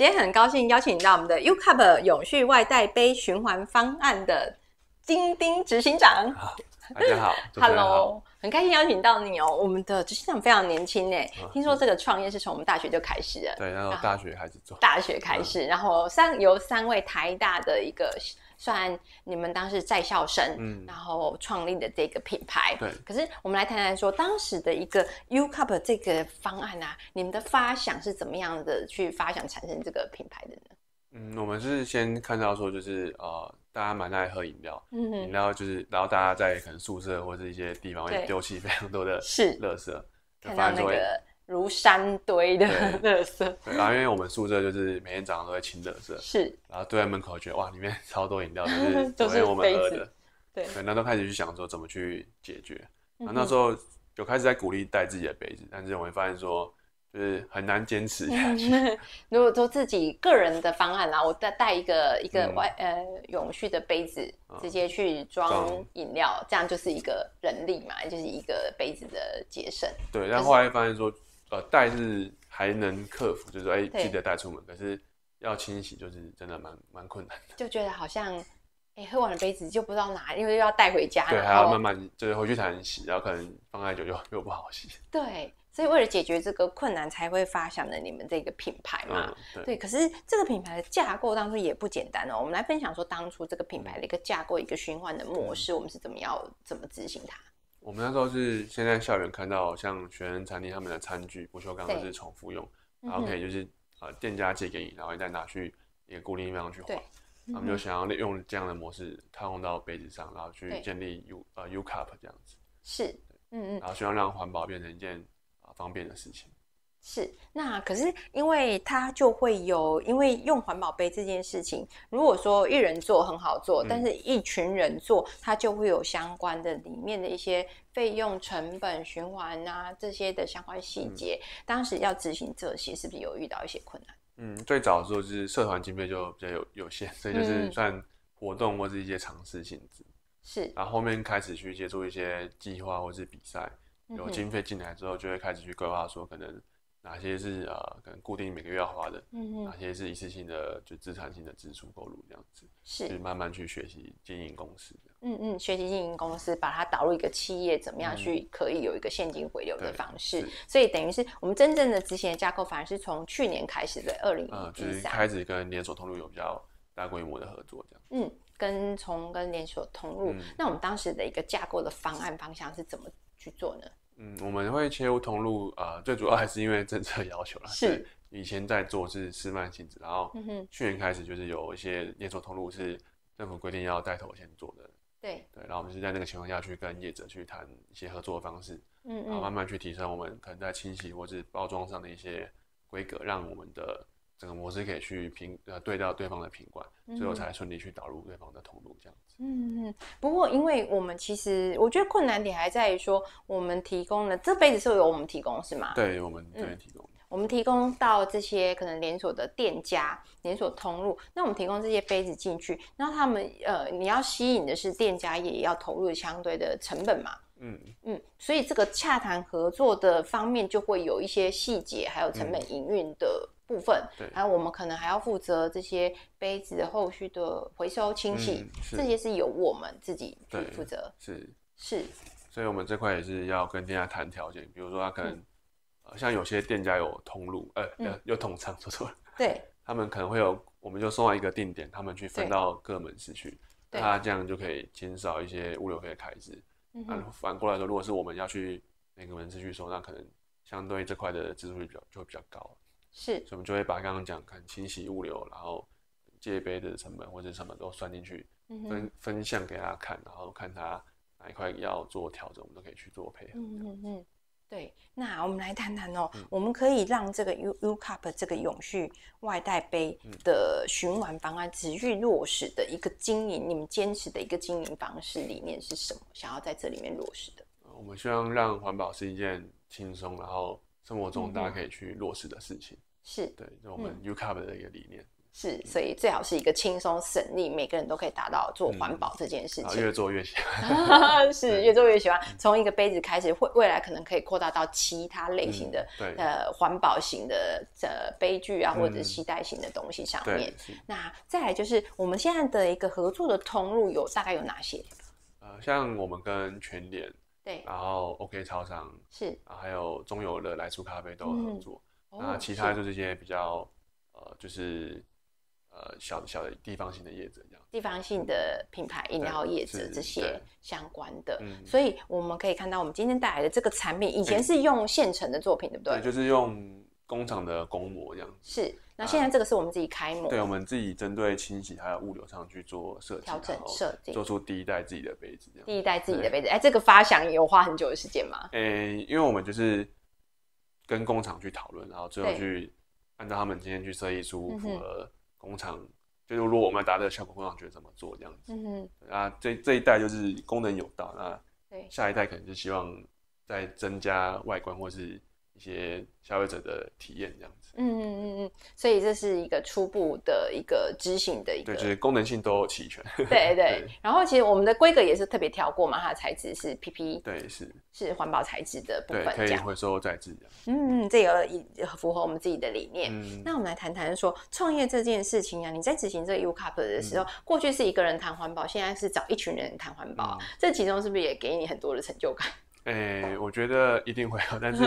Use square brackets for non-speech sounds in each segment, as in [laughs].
今天很高兴邀请到我们的 U Cup 永续外带杯循环方案的金丁执行长，大家好，Hello，很开心邀请到你哦。我们的执行长非常年轻诶，听说这个创业是从我们大学就开始了，对，然后大学开始做，大学开始，然后三由三位台大的一个。算你们当时在校生，嗯，然后创立的这个品牌。对。可是，我们来谈谈说，当时的一个 U Cup 这个方案啊，你们的发想是怎么样的？去发想产生这个品牌的呢？嗯，我们是先看到说，就是呃，大家蛮爱喝饮料，饮料就是然后大家在可能宿舍或者一些地方会丢弃非常多的是垃圾，发现说。如山堆的热色，[laughs] 对，然后因为我们宿舍就是每天早上都会清热色，是，然后堆在门口，觉得哇，里面 [laughs] 超多饮料，[laughs] 就是都是我们喝的，对，那都开始去想说怎么去解决，然后那时候有开始在鼓励带自己的杯子，但是我会发现说，就是很难坚持下去。如果做自己个人的方案啦，我再带一个一个外呃永续的杯子，直接去装饮料，这样就是一个人力嘛，就是一个杯子的节省。对，但后来发现说。呃，带是还能克服，就是哎，记得带出门，可是要清洗，就是真的蛮蛮困难。[laughs] 就觉得好像，哎，喝完了杯子就不知道哪，为又要带回家。对，还要慢慢就是回去才能洗，然后可能放太久又又不好洗。[laughs] 对，所以为了解决这个困难，才会发想了你们这个品牌嘛。对，可是这个品牌的架构当初也不简单哦。我们来分享说，当初这个品牌的一个架构、一个循环的模式，我们是怎么要怎么执行它。我们那时候是现在校园看到像学生餐厅他们的餐具不锈钢都是重复用，然后可以就是呃店家借给你，然后你再拿去一个固定地方去换。对，我们就想要利用这样的模式套用到杯子上，然后去建立 U 呃 U Cup 这样子。是，嗯嗯，然后希望让环保变成一件啊方便的事情。是，那可是，因为它就会有，因为用环保杯这件事情，如果说一人做很好做，但是一群人做，它就会有相关的里面的一些费用、成本、循环啊这些的相关细节。当时要执行这些，是不是有遇到一些困难？嗯，最早的时候就是社团经费就比较有有限，所以就是算活动或是一些尝试性质。是，然后后面开始去接触一些计划或是比赛，有经费进来之后，就会开始去规划说可能。哪些是啊，可能固定每个月要花的？嗯嗯，哪些是一次性的，就资产性的支出购入这样子？是，就慢慢去学习经营公司嗯嗯，学习经营公司，把它导入一个企业，怎么样去可以有一个现金回流的方式？所以等于是我们真正的执行的架构，反而是从去年开始的二零，一就是开始跟连锁通路有比较大规模的合作这样。嗯，跟从跟连锁通路，那我们当时的一个架构的方案方向是怎么去做呢？嗯，我们会切入通路，啊，最主要还是因为政策要求了。是，以前在做是示范性质，然后去年开始就是有一些连锁通路是政府规定要带头先做的。对对，然后我们是在那个情况下去跟业者去谈一些合作的方式，嗯，然后慢慢去提升我们可能在清洗或是包装上的一些规格，让我们的。整个模式可以去评呃对照对方的品管，最后才顺利去导入对方的通路这样子。嗯嗯。不过，因为我们其实我觉得困难点还在于说，我们提供了这杯子是由我们提供是吗？对，我们这边提供。我们提供到这些可能连锁的店家连锁通路，那我们提供这些杯子进去，那他们呃，你要吸引的是店家也要投入相对的成本嘛？嗯嗯。所以这个洽谈合作的方面就会有一些细节，还有成本营运的。部分，然后我们可能还要负责这些杯子后续的回收清洗，这些是由我们自己去负责。是是，所以我们这块也是要跟店家谈条件，比如说他可能，像有些店家有通路，呃，有有统仓，说错了，[laughs] 对，[laughs] 他们可能会有，我们就送到一个定点，他们去分到各门市去，那这样就可以减少一些物流费的开支。嗯，反过来说，如果是我们要去每个门市去收，那可能相对这块的支出率比较就会比较高。是，所以我们就会把刚刚讲看清洗物流，然后借杯的成本或者什么都算进去，分分项给他看，然后看他哪一块要做调整，我们都可以去做配合。嗯嗯嗯，对。那我们来谈谈哦，我们可以让这个 U U Cup 这个永续外带杯的循环方案持续落实的一个经营，你们坚持的一个经营方式理念是什么？想要在这里面落实的？我们希望让环保是一件轻松，然后。生活中大家可以去落实的事情是，对，就我们 U Cup 的一个理念是，所以最好是一个轻松省力，每个人都可以达到做环保这件事情。越做越喜欢，[laughs] 是越做越喜欢。从一个杯子开始，未未来可能可以扩大到其他类型的，对，呃，环保型的呃杯具啊，或者期待型的东西上面。那再来就是我们现在的一个合作的通路有大概有哪些？呃，像我们跟全联。对，然后 OK 超商是，还有中友的来出咖啡都有合作。那其他就是一些比较呃，就是呃，小小地方性的业者这样。地方性的品牌饮料业者这些相关的，所以我们可以看到，我们今天带来的这个产品，以前是用现成的作品，对不对？对，就是用。工厂的工模这样是，那现在这个是我们自己开模，对，我们自己针对清洗还有物流上去做设计调整、设计，做出第一代自己的杯子第一代自己的杯子，哎，这个发想有花很久的时间吗？呃，因为我们就是跟工厂去讨论，然后最后去按照他们今天去设计出符合工厂，就是如果我们要达到的效果，工厂觉得怎么做这样子。嗯啊，这这一代就是功能有到，那下一代可能就希望再增加外观或是。一些消费者的体验这样子，嗯嗯嗯嗯，所以这是一个初步的一个执行的一个，对，就是功能性都齐全，[laughs] 对对。然后其实我们的规格也是特别调过嘛，它的材质是 PP，对是，是环保材质的部分，对，可以回收再制这嗯，这也符合我们自己的理念。那我们来谈谈说创业这件事情啊，你在执行这个 U Cup 的时候，过去是一个人谈环保，现在是找一群人谈环保，这其中是不是也给你很多的成就感？诶，我觉得一定会有，但是。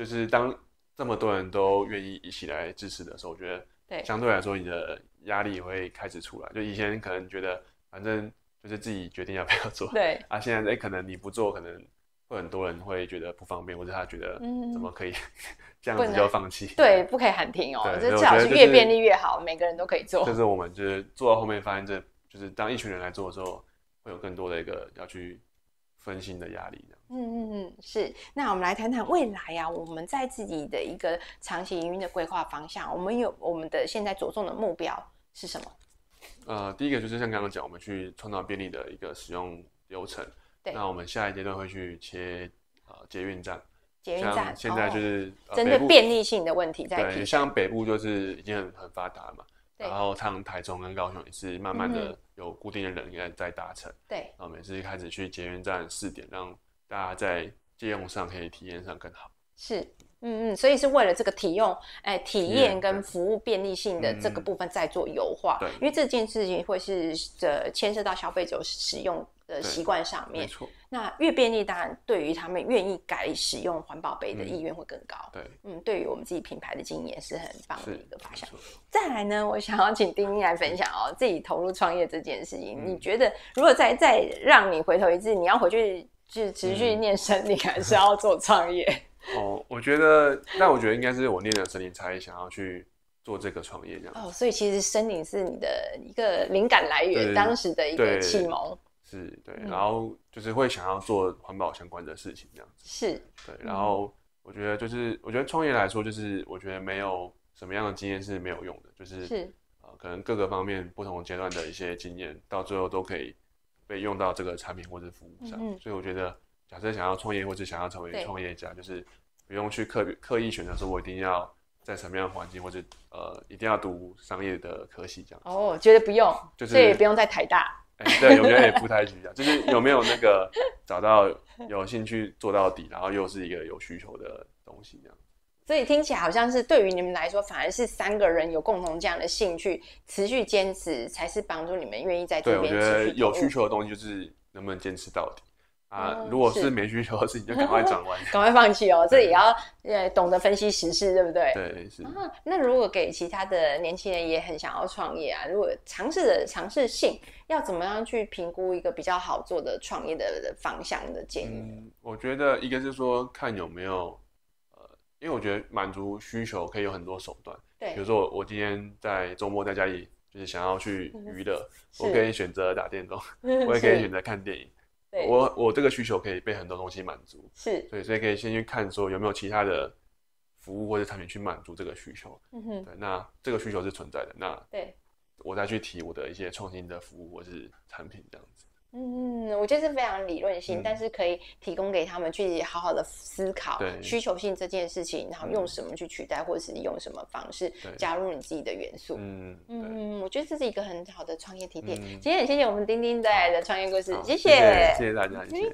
就是当这么多人都愿意一起来支持的时候，我觉得对相对来说你的压力会开始出来。就以前可能觉得反正就是自己决定要不要做，对 [laughs] 啊，现在哎可能你不做，可能会很多人会觉得不方便，或者他觉得怎么可以 [laughs] 这样子就放弃？对，不可以喊停哦，就最好是越便利越好，每个人都可以做。就是我们就是做到后面发现，这就是当一群人来做的时候，会有更多的一个要去。分心的压力嗯嗯嗯，是。那我们来谈谈未来呀，我们在自己的一个长期营运的规划方向，我们有我们的现在着重的目标是什么？呃，第一个就是像刚刚讲，我们去创造便利的一个使用流程。对。那我们下一阶段会去切呃捷运站。捷运站。现在就是针对便利性的问题在提，像北部就是已经很很发达嘛。然后，像台中跟高雄也是慢慢的有固定的人应该在搭乘。对，然后每次开始去捷运站试点，让大家在借用上可以体验上更好。是，嗯嗯，所以是为了这个体用，哎，体验跟服务便利性的这个部分在做优化。对，因为这件事情会是呃牵涉到消费者使用。的习惯上面，没错。那越便利，当然对于他们愿意改使用环保杯的意愿会更高。对，嗯，对于我们自己品牌的经营也是很棒的一个方向。再来呢，我想要请丁丁来分享哦，自己投入创业这件事情。你觉得如果再再让你回头一次，你要回去去持续念森林，[laughs] 还是要做创业？[laughs] 哦，我觉得，那我觉得应该是我念了森林才想要去做这个创业这样。哦，所以其实森林是你的一个灵感来源，当时的一个启蒙。是对，然后就是会想要做环保相关的事情这样子。是对，然后我觉得就是，我觉得创业来说，就是我觉得没有什么样的经验是没有用的，就是是呃，可能各个方面不同阶段的一些经验，到最后都可以被用到这个产品或者服务上。所以我觉得，假设想要创业或者想要成为创业家，就是不用去刻刻意选择说，我一定要在什么样的环境，或者呃，一定要读商业的科系这样。哦，觉得不用，就是也不用在台大。哎，对，有没有也不太虚假，就是有没有那个 [laughs] 找到有兴趣做到底，然后又是一个有需求的东西这样。所以听起来好像是对于你们来说，反而是三个人有共同这样的兴趣，持续坚持才是帮助你们愿意在。对，我觉得有需求的东西就是能不能坚持到底。啊，如果是没需求的事情，就赶快转弯，[laughs] 赶快放弃哦。这也要呃懂得分析时事，对不对？对，是啊。那如果给其他的年轻人也很想要创业啊，如果尝试的尝试性，要怎么样去评估一个比较好做的创业的方向的建议？我觉得一个是说看有没有呃，因为我觉得满足需求可以有很多手段。对，比如说我今天在周末在家里就是想要去娱乐，我可以选择打电动，[laughs] 我也可以选择看电影。我我这个需求可以被很多东西满足，是，对，所以可以先去看说有没有其他的服务或者产品去满足这个需求。嗯哼，对，那这个需求是存在的。那对，我再去提我的一些创新的服务或是产品这样子。嗯，我觉得是非常理论性，但是可以提供给他们去好好的思考需求性这件事情，然后用什么去取代，或者是用什么方式加入你自己的元素。嗯，我觉得这是一个很好的创业体验。今天很谢谢我们丁丁带来的创业故事，谢谢，谢谢大家，谢谢。